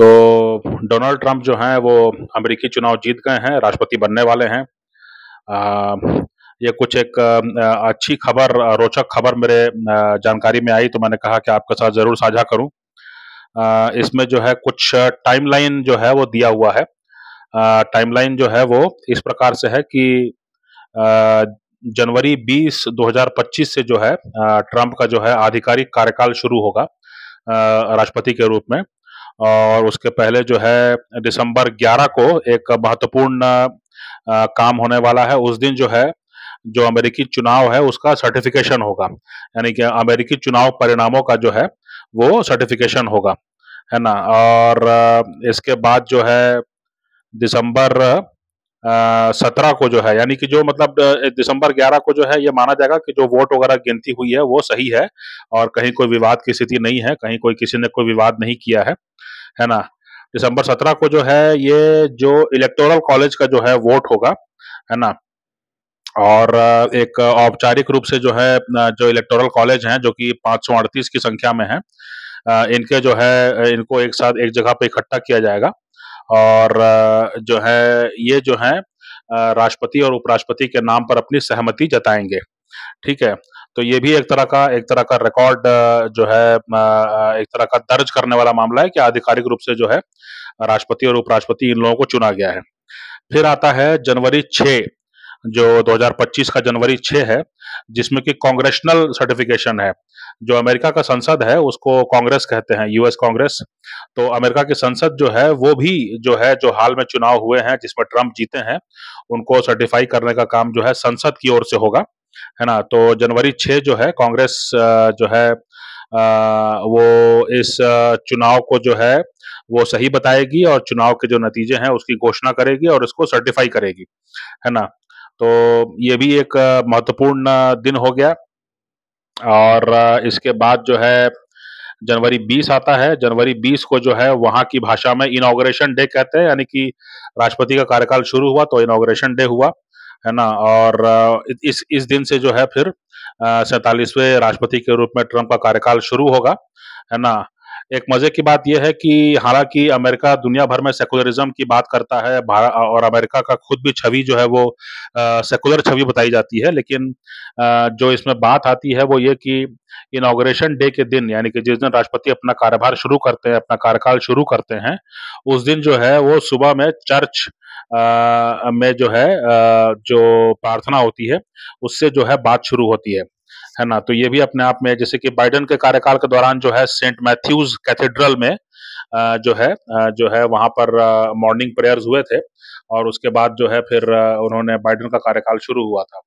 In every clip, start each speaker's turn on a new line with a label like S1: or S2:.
S1: तो Donald Trump जो हैं वो अमेरिकी चुनाव जीत गए हैं राष्ट्रपति बनने वाले हैं ये कुछ एक अच्छी खबर रोचक खबर मेरे जानकारी में आई तो मैंने कहा कि आपके साथ ज़रूर साझा करूं इसमें जो है कुछ टाइमलाइन जो है वो दिया हुआ है टाइमलाइन जो है वो इस प्रकार से है कि जनवरी 20 2025 से जो है ट्रंप का जो है आधिकारिक कार्यकाल शुरू होगा राष्ट्रपति के रूप में और उसके पहले जो है दिसंबर 11 को एक महत्वपूर्ण काम होने वाला है उस दिन जो है जो अमेरिकी चुनाव है उसका सर्टिफिकेशन होगा यानी कि अमेरिकी चुनाव परिणामों का जो है वो सर्टिफिकेशन होगा है ना और इसके बाद जो है दिसंबर सत्रह को जो है यानी कि जो मतलब दिसंबर ग्यारह को जो है ये माना जाएगा कि जो वोट वगैरह गिनती हुई है वो सही है और कहीं कोई विवाद की स्थिति नहीं है कहीं कोई किसी ने कोई विवाद नहीं किया है है ना दिसंबर सत्रह को जो है ये जो इलेक्टोरल कॉलेज का जो है वोट होगा है ना और एक औपचारिक रूप से जो है जो इलेक्टोरल कॉलेज हैं जो कि पाँच सौ अड़तीस की संख्या में है इनके जो है इनको एक साथ एक जगह पे इकट्ठा किया जाएगा और जो है ये जो है राष्ट्रपति और उपराष्ट्रपति के नाम पर अपनी सहमति जताएंगे ठीक है तो ये भी एक तरह का एक तरह का रिकॉर्ड जो है एक तरह का दर्ज करने वाला मामला है कि आधिकारिक रूप से जो है राष्ट्रपति और उपराष्ट्रपति इन लोगों को चुना गया है फिर आता है जनवरी छह जो 2025 का जनवरी 6 है जिसमें कि कांग्रेशनल सर्टिफिकेशन है जो अमेरिका का संसद है उसको कांग्रेस कहते हैं यूएस कांग्रेस तो अमेरिका की संसद जो है वो भी जो है जो हाल में चुनाव हुए हैं जिसमें ट्रंप जीते हैं उनको सर्टिफाई करने का काम जो है संसद की ओर से होगा है ना तो जनवरी छः जो है कांग्रेस जो है वो इस चुनाव को जो है वो सही बताएगी और चुनाव के जो नतीजे हैं उसकी घोषणा करेगी और इसको सर्टिफाई करेगी है ना तो ये भी एक महत्वपूर्ण दिन हो गया और इसके बाद जो है जनवरी 20 आता है जनवरी 20 को जो है वहां की भाषा में इनाग्रेशन डे कहते हैं यानी कि राष्ट्रपति का कार्यकाल शुरू हुआ तो इनाग्रेशन डे हुआ है ना और इस इस दिन से जो है फिर सैतालीसवें राष्ट्रपति के रूप में ट्रंप का कार्यकाल शुरू होगा है ना एक मजे की बात यह है कि हालांकि अमेरिका दुनिया भर में सेकुलरिज्म की बात करता है और अमेरिका का खुद भी छवि जो है वो सेकुलर छवि बताई जाती है लेकिन आ, जो इसमें बात आती है वो ये कि इनाग्रेशन डे के दिन यानी कि जिस दिन राष्ट्रपति अपना कार्यभार शुरू करते हैं अपना कार्यकाल शुरू करते हैं उस दिन जो है वो सुबह में चर्च में जो है जो प्रार्थना होती है उससे जो है बात शुरू होती है है ना तो ये भी अपने आप में जैसे कि बाइडन के कार्यकाल के दौरान जो है सेंट मैथ्यूज कैथेड्रल में जो है जो है वहां पर मॉर्निंग प्रेयर्स हुए थे और उसके बाद जो है फिर उन्होंने बाइडन का कार्यकाल शुरू हुआ था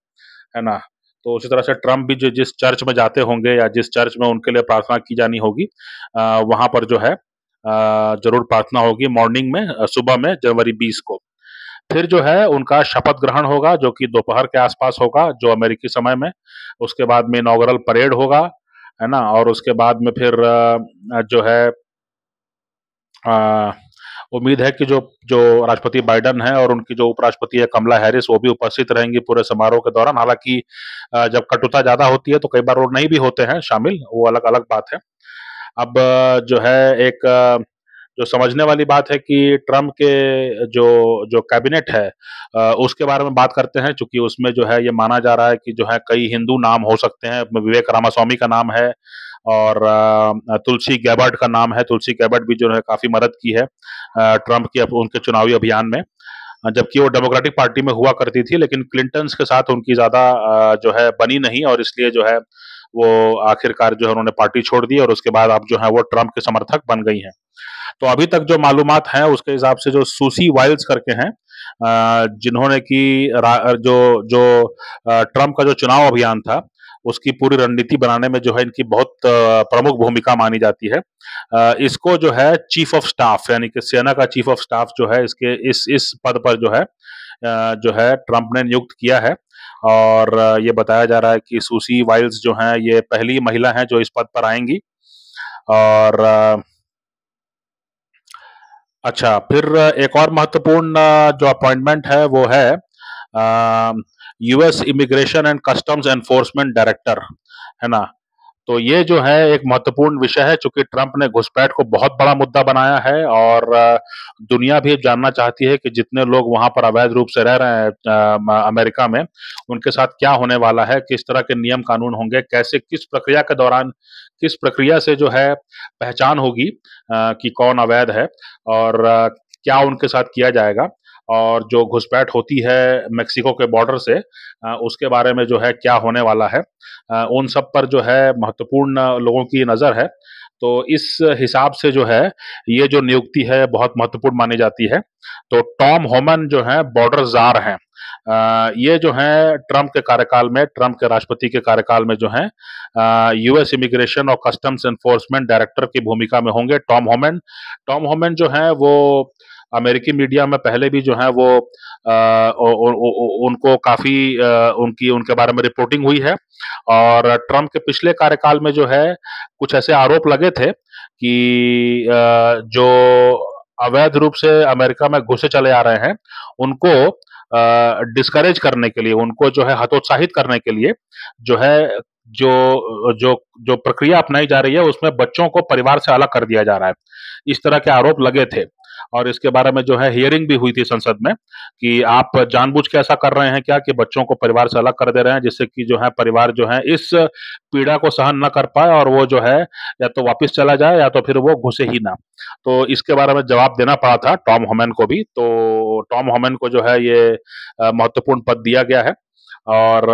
S1: है ना तो उसी तरह से ट्रम्प भी जो जिस चर्च में जाते होंगे या जिस चर्च में उनके लिए प्रार्थना की जानी होगी वहां पर जो है जरूर प्रार्थना होगी मॉर्निंग में सुबह में जनवरी बीस को फिर जो है उनका शपथ ग्रहण होगा जो कि दोपहर के आसपास होगा जो अमेरिकी समय में उसके बाद में इनाग्रल परेड होगा है ना और उसके बाद में फिर जो है उम्मीद है कि जो जो राष्ट्रपति बाइडन है और उनकी जो उपराष्ट्रपति है कमला हैरिस वो भी उपस्थित रहेंगी पूरे समारोह के दौरान हालांकि जब कटुता ज्यादा होती है तो कई बार वो नहीं भी होते हैं शामिल वो अलग अलग बात है अब जो है एक जो समझने वाली बात है कि ट्रम्प के जो जो कैबिनेट है उसके बारे में बात करते हैं चूंकि उसमें जो है ये माना जा रहा है कि जो है कई हिंदू नाम हो सकते हैं विवेक रामास्वामी का नाम है और तुलसी गैबर्ट का नाम है तुलसी गैबर्ट भी जो है काफी मदद की है ट्रंप की उनके चुनावी अभियान में जबकि वो डेमोक्रेटिक पार्टी में हुआ करती थी लेकिन क्लिंटन्स के साथ उनकी ज्यादा जो है बनी नहीं और इसलिए जो है वो आखिरकार जो है उन्होंने पार्टी छोड़ दी और उसके बाद अब जो है वो ट्रंप के समर्थक बन गई हैं तो अभी तक जो मालूम हैं उसके हिसाब से जो सूसी वाइल्स करके हैं जिन्होंने की जो जो ट्रंप का जो चुनाव अभियान था उसकी पूरी रणनीति बनाने में जो है इनकी बहुत प्रमुख भूमिका मानी जाती है इसको जो है चीफ ऑफ स्टाफ यानी कि सेना का चीफ ऑफ स्टाफ जो है इसके इस इस पद पर जो है जो है ट्रंप ने नियुक्त किया है और ये बताया जा रहा है कि सुशी वाइल्स जो हैं ये पहली महिला हैं जो इस पद पर आएंगी और अच्छा फिर एक और महत्वपूर्ण जो अपॉइंटमेंट है वो है US immigration and customs enforcement director है ना तो ये जो है एक महत्वपूर्ण विषय है चूंकि ट्रंप ने घुसपैठ को बहुत बड़ा मुद्दा बनाया है और दुनिया भी जानना चाहती है कि जितने लोग वहां पर अवैध रूप से रह रहे हैं अमेरिका में उनके साथ क्या होने वाला है किस तरह के नियम कानून होंगे कैसे किस प्रक्रिया के दौरान किस प्रक्रिया से जो है पहचान होगी कि कौन अवैध है और क्या उनके साथ किया जाएगा और जो घुसपैठ होती है मेक्सिको के बॉर्डर से उसके बारे में जो है क्या होने वाला है उन सब पर जो है महत्वपूर्ण लोगों की नज़र है तो इस हिसाब से जो है ये जो नियुक्ति है बहुत महत्वपूर्ण मानी जाती है तो टॉम होमन जो है बॉर्डर जार हैं ये जो है ट्रम्प के कार्यकाल में ट्रम्प के राष्ट्रपति के कार्यकाल में जो है यूएस इमिग्रेशन और कस्टम्स एनफोर्समेंट डायरेक्टर की भूमिका में होंगे टॉम होमन टॉम होमन जो है वो अमेरिकी मीडिया में पहले भी जो है वो आ, उ, उ, उ, उनको काफी आ, उनकी उनके बारे में रिपोर्टिंग हुई है और ट्रंप के पिछले कार्यकाल में जो है कुछ ऐसे आरोप लगे थे कि आ, जो अवैध रूप से अमेरिका में घुसे चले आ रहे हैं उनको डिस्करेज करने के लिए उनको जो है हतोत्साहित करने के लिए जो है जो जो जो प्रक्रिया अपनाई जा रही है उसमें बच्चों को परिवार से अलग कर दिया जा रहा है इस तरह के आरोप लगे थे और इसके बारे में जो है हियरिंग भी हुई थी संसद में कि आप जानबूझ के ऐसा कर रहे हैं क्या कि बच्चों को परिवार से अलग कर दे रहे हैं जिससे कि जो है परिवार जो है इस पीड़ा को सहन न कर पाए और वो जो है या तो वापिस चला जाए या तो फिर वो घुसे ही ना तो इसके बारे में जवाब देना पड़ा था टॉम होमेन को भी तो टॉम होमेन को जो है ये महत्वपूर्ण पद दिया गया है और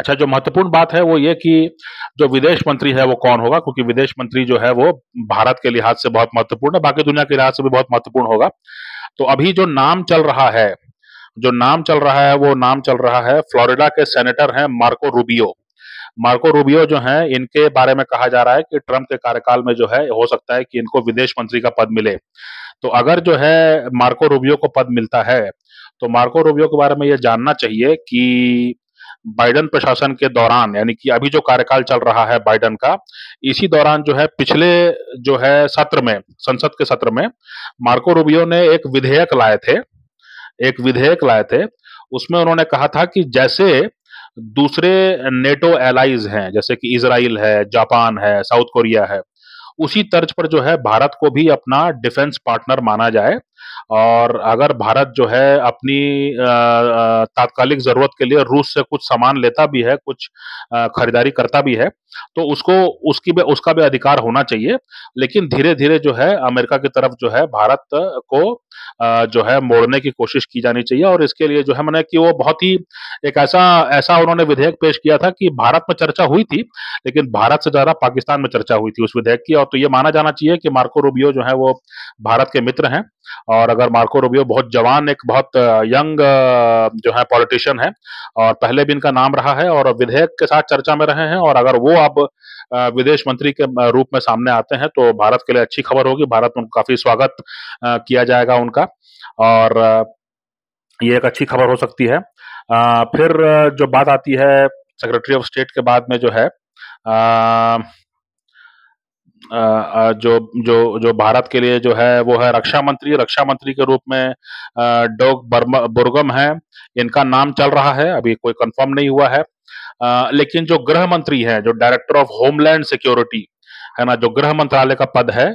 S1: अच्छा जो महत्वपूर्ण बात है वो ये कि जो विदेश मंत्री है वो कौन होगा क्योंकि विदेश मंत्री जो है वो भारत के लिहाज से बहुत महत्वपूर्ण है बाकी दुनिया के लिहाज से भी बहुत महत्वपूर्ण होगा तो अभी जो नाम चल रहा है जो नाम चल रहा है वो नाम चल रहा है फ्लोरिडा के सेनेटर हैं मार्को रूबियो मार्को रूबियो जो है इनके बारे में कहा जा रहा है कि ट्रंप के कार्यकाल में जो है हो सकता है कि इनको विदेश मंत्री का पद मिले तो अगर जो है मार्को रूबियो को पद मिलता है तो मार्को रूबियो के बारे में ये जानना चाहिए कि बाइडन प्रशासन के दौरान यानी कि अभी जो कार्यकाल चल रहा है बाइडन का इसी दौरान जो है पिछले जो है सत्र में संसद के सत्र में मार्को रूबियो ने एक विधेयक लाए थे एक विधेयक लाए थे उसमें उन्होंने कहा था कि जैसे दूसरे नेटो एलाइज हैं जैसे कि इसराइल है जापान है साउथ कोरिया है उसी तर्ज पर जो है भारत को भी अपना डिफेंस पार्टनर माना जाए और अगर भारत जो है अपनी तात्कालिक जरूरत के लिए रूस से कुछ सामान लेता भी है कुछ खरीदारी करता भी है तो उसको उसकी भी उसका भी अधिकार होना चाहिए लेकिन धीरे धीरे जो है अमेरिका की तरफ जो है भारत को जो है मोड़ने की कोशिश की जानी चाहिए और इसके लिए जो है मैंने कि वो बहुत ही एक ऐसा ऐसा उन्होंने विधेयक पेश किया था कि भारत में चर्चा हुई थी लेकिन भारत से ज्यादा पाकिस्तान में चर्चा हुई थी उस विधेयक की और तो ये माना जाना चाहिए कि मार्को रूबियो जो है वो भारत के मित्र हैं और अगर मार्को रूबियो बहुत जवान एक बहुत यंग जो है पॉलिटिशियन है और पहले भी इनका नाम रहा है और विधेयक के साथ चर्चा में रहे हैं और अगर वो अब विदेश मंत्री के रूप में सामने आते हैं तो भारत के लिए अच्छी खबर होगी भारत में काफी स्वागत किया जाएगा उनका और ये एक अच्छी खबर हो सकती है फिर जो बात आती है सेक्रेटरी ऑफ स्टेट के बाद में जो है जो जो जो भारत के लिए जो है वो है रक्षा मंत्री रक्षा मंत्री के रूप में डोग बुर्गम है इनका नाम चल रहा है अभी कोई कंफर्म नहीं हुआ है लेकिन जो गृह मंत्री है जो डायरेक्टर ऑफ होमलैंड सिक्योरिटी है ना जो गृह मंत्रालय का पद है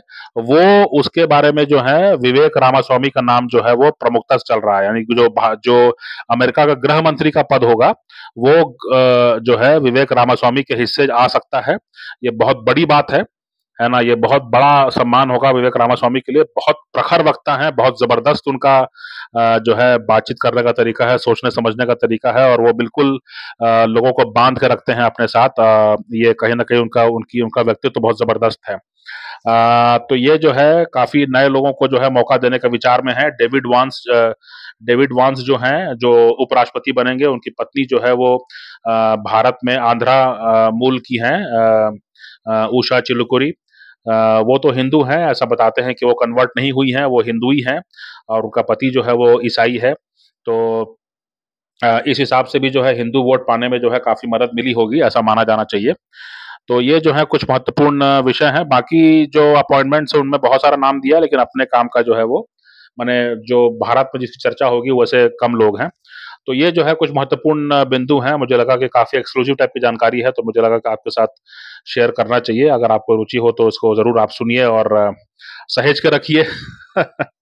S1: वो उसके बारे में जो है विवेक रामास्वामी का नाम जो है वो प्रमुखता से चल रहा है यानी जो जो अमेरिका का गृह मंत्री का पद होगा वो जो है विवेक रामास्वामी के हिस्से आ सकता है ये बहुत बड़ी बात है है ना ये बहुत बड़ा सम्मान होगा विवेक रामास्वामी के लिए बहुत प्रखर वक्ता हैं बहुत जबरदस्त उनका जो है बातचीत करने का तरीका है सोचने समझने का तरीका है और वो बिल्कुल लोगों को बांध के रखते हैं अपने साथ ये कहीं ना कहीं उनका उनकी उनका व्यक्तित्व तो बहुत जबरदस्त है आ, तो ये जो है काफी नए लोगों को जो है मौका देने का विचार में है डेविड वांस डेविड वांस जो हैं जो उपराष्ट्रपति बनेंगे उनकी पत्नी जो है वो भारत में आंध्रा मूल की हैं उषा चिलुकुरी वो तो हिंदू हैं ऐसा बताते हैं कि वो कन्वर्ट नहीं हुई हैं वो हिंदू ही हैं और उनका पति जो है वो ईसाई है तो इस हिसाब से भी जो है हिंदू वोट पाने में जो है काफ़ी मदद मिली होगी ऐसा माना जाना चाहिए तो ये जो है कुछ महत्वपूर्ण विषय हैं बाकी जो अपॉइंटमेंट्स है उनमें बहुत सारा नाम दिया लेकिन अपने काम का जो है वो मैंने जो भारत में जिसकी चर्चा होगी वैसे कम लोग हैं तो ये जो है कुछ महत्वपूर्ण बिंदु हैं मुझे लगा कि काफ़ी एक्सक्लूसिव टाइप की जानकारी है तो मुझे लगा कि आपके साथ शेयर करना चाहिए अगर आपको रुचि हो तो इसको ज़रूर आप सुनिए और सहेज के रखिए